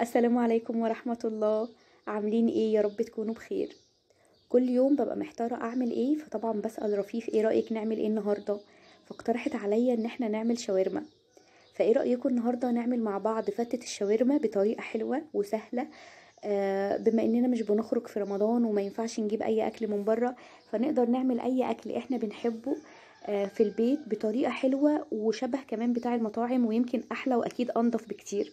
السلام عليكم ورحمة الله عاملين ايه يا رب تكونوا بخير كل يوم ببقى محتارة اعمل ايه فطبعا بسأل رفيف ايه رأيك نعمل ايه النهاردة فاقترحت عليا ان احنا نعمل شاورما فايه رأيكم النهاردة نعمل مع بعض فتة الشاورما بطريقة حلوة وسهلة آه، بما اننا مش بنخرج في رمضان وما ينفعش نجيب اي اكل من بره فنقدر نعمل اي اكل احنا بنحبه آه، في البيت بطريقة حلوة وشبه كمان بتاع المطاعم ويمكن احلى واكيد انضف بكتير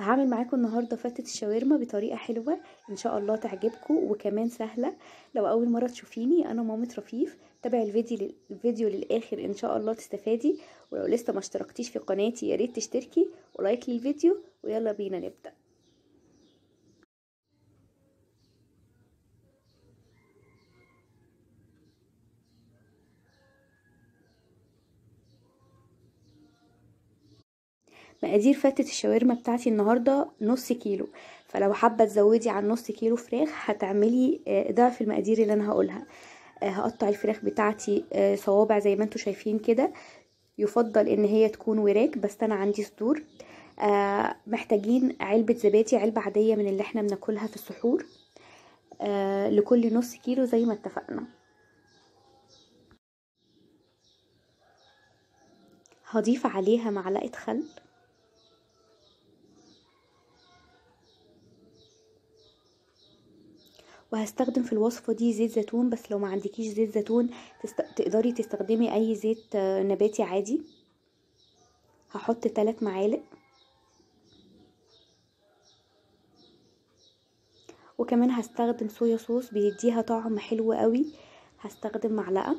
هعمل معاكم النهارده فتت الشاورما بطريقة حلوة ان شاء الله تعجبكم وكمان سهلة لو اول مرة تشوفيني انا مامة رفيف تابعي الفيديو الفيديو للاخر ان شاء الله تستفادي ولو لسه ما اشتركتيش في قناتي يا ريت تشتركي ولايك للفيديو ويلا بينا نبدأ مقادير فتة الشاورما بتاعتي النهاردة نص كيلو فلو حابة تزودي عن نص كيلو فراخ هتعملي آه، ضعف المقادير اللي انا هقولها آه، هقطع الفراخ بتاعتي آه، صوابع زي ما انتوا شايفين كده يفضل ان هي تكون وراك بس انا عندي صدور محتاجين علبة زبادي علبة عادية من اللي احنا بناكلها في السحور لكل نص كيلو زي ما اتفقنا هضيف عليها معلقة خل وهستخدم في الوصفة دي زيت زيتون بس لو ما عندكيش زيت زيتون تست... تقدري تستخدمي اي زيت آه، نباتي عادي هحط تلات معالق وكمان هستخدم صويا صوص بيديها طعم حلو قوي هستخدم معلقة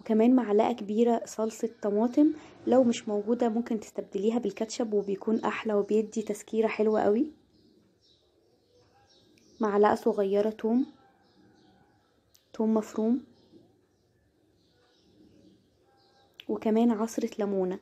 وكمان معلقة كبيرة صلصة طماطم لو مش موجودة ممكن تستبدليها بالكاتشب وبيكون أحلى وبيدي تسكيرة حلوة قوي معلقة صغيرة توم توم مفروم وكمان عصرة ليمونة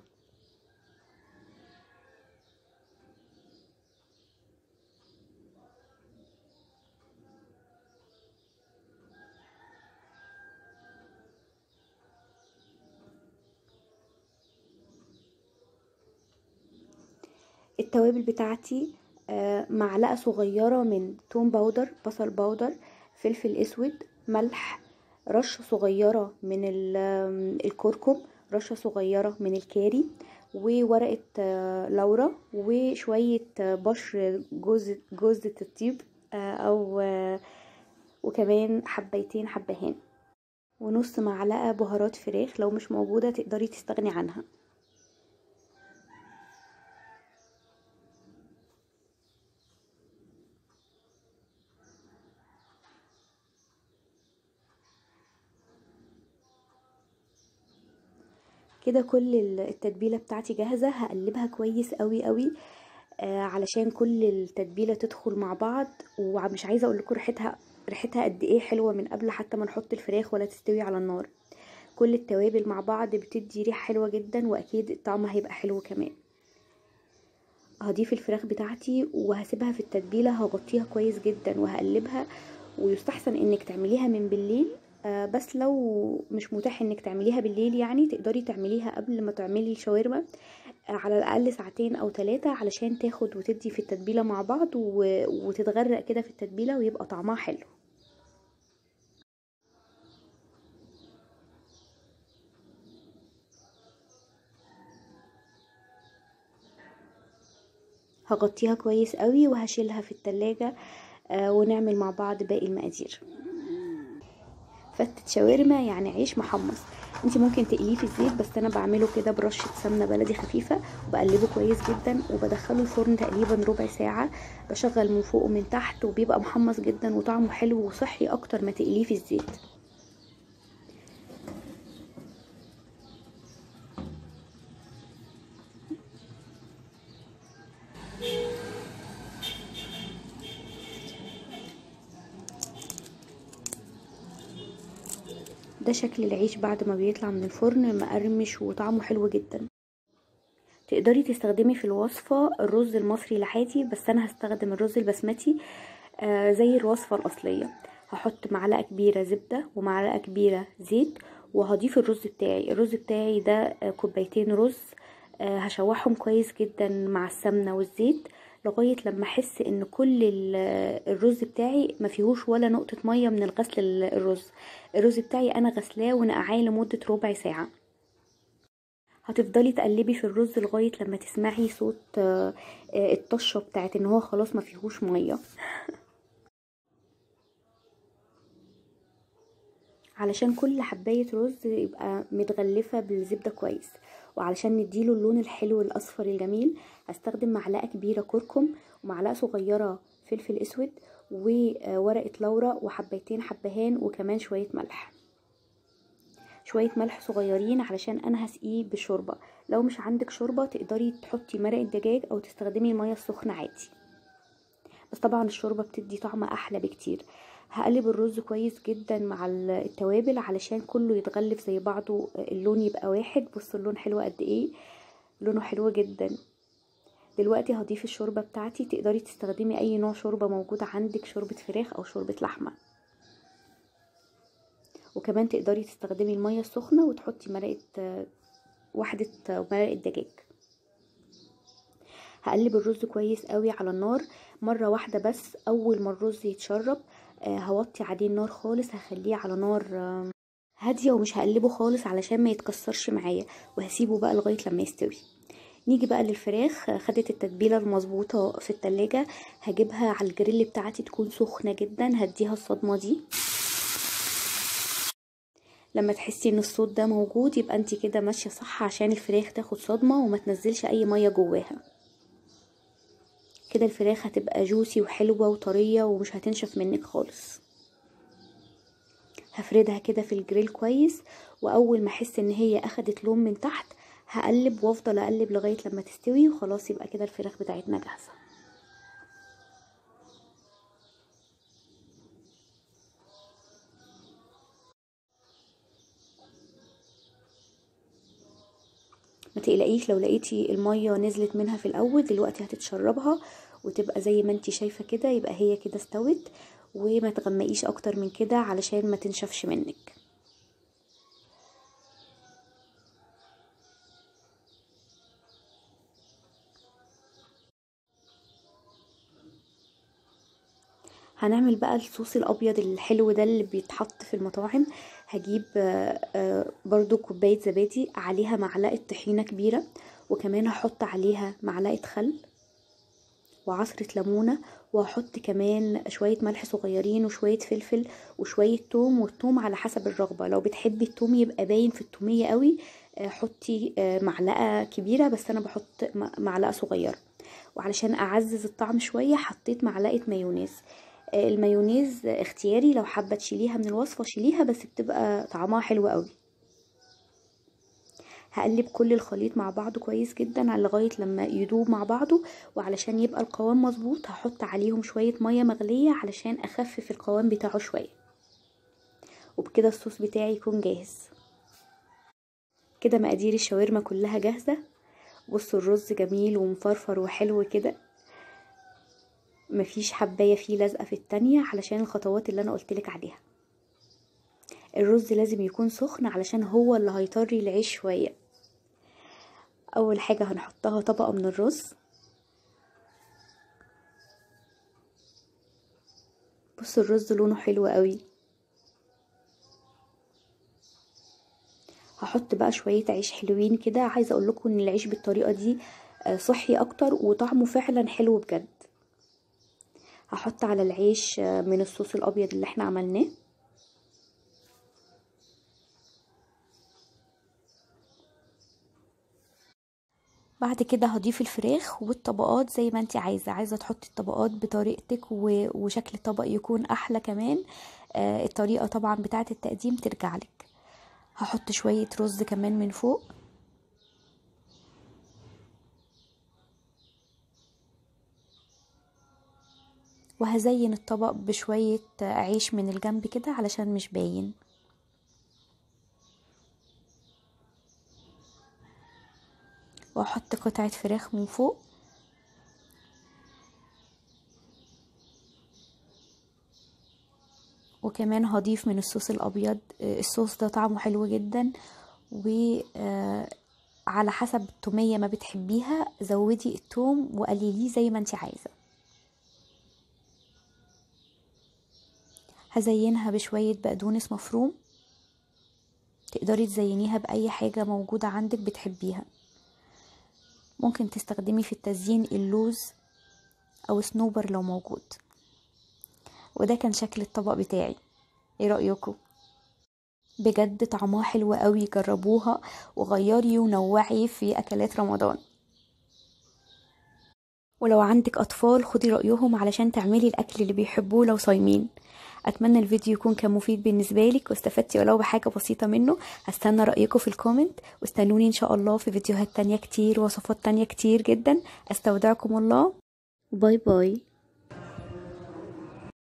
التوابل بتاعتي معلقة صغيرة من توم باودر بصل باودر فلفل اسود ملح رشة صغيرة من الكركم رشة صغيرة من الكاري وورقة آه، لورا وشوية آه، بشر جوز جوزة الطيب آه، او وكمان حبيتين حبهان ونص معلقة بهارات فراخ لو مش موجودة تقدري تستغني عنها كده كل التتبيله بتاعتي جاهزه هقلبها كويس قوي قوي آه، علشان كل التتبيله تدخل مع بعض ومش عايزه اقول لكم ريحتها ريحتها قد ايه حلوه من قبل حتى ما نحط الفراخ ولا تستوي على النار كل التوابل مع بعض بتدي ريحه حلوه جدا واكيد الطعم هيبقى حلو كمان هضيف الفراخ بتاعتي وهسيبها في التتبيله هغطيها كويس جدا وهقلبها ويستحسن انك تعمليها من بالليل آه، بس لو مش متاح انك تعمليها بالليل يعني تقدري تعمليها قبل ما تعملي الشاورما آه، على الاقل ساعتين او ثلاثة علشان تاخد وتدي في التتبيلة مع بعض وتتغرق كده في التتبيلة ويبقى طعمها حلو هغطيها كويس قوي وهشيلها في التلاجة آه، ونعمل مع بعض باقي المقادير فتة شاورما يعني عيش محمص انت ممكن تقليه في الزيت بس انا بعمله كده برشة سمنة بلدي خفيفة وبقلبه كويس جدا وبدخله الفرن تقريبا ربع ساعة بشغل من فوق ومن تحت وبيبقى محمص جدا وطعمه حلو وصحي اكتر ما تقليه في الزيت ده شكل العيش بعد ما بيطلع من الفرن مقرمش وطعمه حلو جدا تقدري تستخدمي في الوصفة الرز المصري العادي بس انا هستخدم الرز البسمتي آه زي الوصفة الاصلية هحط معلقة كبيرة زبدة ومعلقة كبيرة زيت وهضيف الرز بتاعي الرز بتاعي ده آه، كوبايتين رز آه هشوحهم كويس جدا مع السمنة والزيت لغايه لما احس ان كل الرز بتاعي ما فيهوش ولا نقطه ميه من الغسل الرز الرز بتاعي انا غسلاه ونقعاه لمده ربع ساعه هتفضلي تقلبي في الرز لغايه لما تسمعي صوت آه، الطشه بتاعت ان هو خلاص ما فيهوش ميه علشان كل حباية رز يبقى متغلفة بالزبدة كويس وعلشان نديله اللون الحلو الاصفر الجميل هستخدم معلقة كبيرة كركم ومعلقة صغيرة فلفل اسود وورقة لورا وحبيتين حبهان وكمان شوية ملح شوية ملح صغيرين علشان انا هسقيه بالشوربة لو مش عندك شوربة تقدري تحطي مرقة دجاج او تستخدمي المية السخنة عادي بس طبعا الشوربة بتدي طعم احلى بكتير هقلب الرز كويس جدا مع التوابل علشان كله يتغلف زي بعضه اللون يبقى واحد بصوا اللون حلو قد ايه لونه حلو جدا دلوقتي هضيف الشوربة بتاعتي تقدري تستخدمي اي نوع شوربة موجودة عندك شوربة فراخ او شوربة لحمة وكمان تقدري تستخدمي المية السخنة وتحطي مرقة واحدة مرقة دجاج هقلب الرز كويس قوي على النار مرة واحدة بس اول ما الرز يتشرب آه، هوطي عليه النار خالص هخليه على نار هادية ومش هقلبه خالص علشان ما يتكسرش معايا وهسيبه بقى لغاية لما يستوي نيجي بقى للفراخ آه، خدت التتبيله المظبوطه في التلاجة هجيبها على الجريل بتاعتي تكون سخنه جدا هديها الصدمه دي لما تحسي ان الصوت ده موجود يبقى انت كده ماشيه صح عشان الفراخ تاخد صدمه وما تنزلش اي ميه جواها كده الفراخ هتبقى جوسي وحلوة وطرية ومش هتنشف منك خالص هفردها كده في الجريل كويس واول ما احس ان هي اخدت لون من تحت هقلب وافضل اقلب لغاية لما تستوي وخلاص يبقى كده الفراخ بتاعتنا جاهزة ما تقلقيش لو لقيتي المية نزلت منها في الاول دلوقتي هتتشربها وتبقى زي ما انتي شايفة كده يبقى هي كده استوت وما تغمقيش اكتر من كده علشان ما تنشفش منك هنعمل بقى الصوص الابيض الحلو ده اللي بيتحط في المطاعم هجيب آه، آه، برضو كوبايه زبادي عليها معلقه طحينه كبيره وكمان هحط عليها معلقه خل وعصره ليمونه وهحط كمان شويه ملح صغيرين وشويه فلفل وشويه توم والتوم على حسب الرغبه لو بتحبي التوم يبقى باين في التوميه قوي آه، حطي معلقه كبيره بس انا بحط معلقه صغيره وعلشان اعزز الطعم شويه حطيت معلقه مايونيز المايونيز اختياري لو حابه تشيليها من الوصفه شيليها بس بتبقى طعمها حلو قوي هقلب كل الخليط مع بعضه كويس جدا لغايه لما يدوب مع بعضه وعلشان يبقى القوام مظبوط هحط عليهم شويه ميه مغليه علشان اخفف القوام بتاعه شويه وبكده الصوص بتاعي يكون جاهز كده مقادير الشاورما كلها جاهزه بصوا الرز جميل ومفرفر وحلو كده مفيش حباية فيه لازقة في التانية علشان الخطوات اللي انا قلتلك عليها الرز لازم يكون سخن علشان هو اللي هيطري العيش شوية اول حاجة هنحطها طبقة من الرز بص الرز لونه حلو قوي هحط بقى شوية عيش حلوين كده عايزة اقول لكم ان العيش بالطريقة دي آه، صحي اكتر وطعمه فعلا حلو بجد هحط على العيش من الصوص الابيض اللي احنا عملناه بعد كده هضيف الفراخ والطبقات زي ما انت عايزه عايزه تحطي الطبقات بطريقتك وشكل الطبق يكون احلى كمان آه، الطريقه طبعا بتاعه التقديم ترجع لك هحط شويه رز كمان من فوق وهزين الطبق بشوية عيش من الجنب كده علشان مش باين واحط قطعة فراخ من فوق وكمان هضيف من الصوص الابيض الصوص ده طعمه حلو جدا وعلى آه، حسب التوميه ما بتحبيها زودي التوم وقليليه زي ما انت عايزه هزينها بشوية بقدونس مفروم تقدري تزينيها بأي حاجة موجودة عندك بتحبيها ممكن تستخدمي في التزيين اللوز أو سنوبر لو موجود وده كان شكل الطبق بتاعي ايه رأيكم؟ بجد طعمها حلو قوي جربوها وغيري ونوعي في أكلات رمضان ولو عندك أطفال خدي رأيهم علشان تعملي الأكل اللي بيحبوه لو صايمين اتمنى الفيديو يكون كان مفيد بالنسبه لك واستفدتي ولو بحاجه بسيطه منه هستنى رايكم في الكومنت واستنوني ان شاء الله في فيديوهات تانية كتير وصفات تانية كتير جدا استودعكم الله باي باي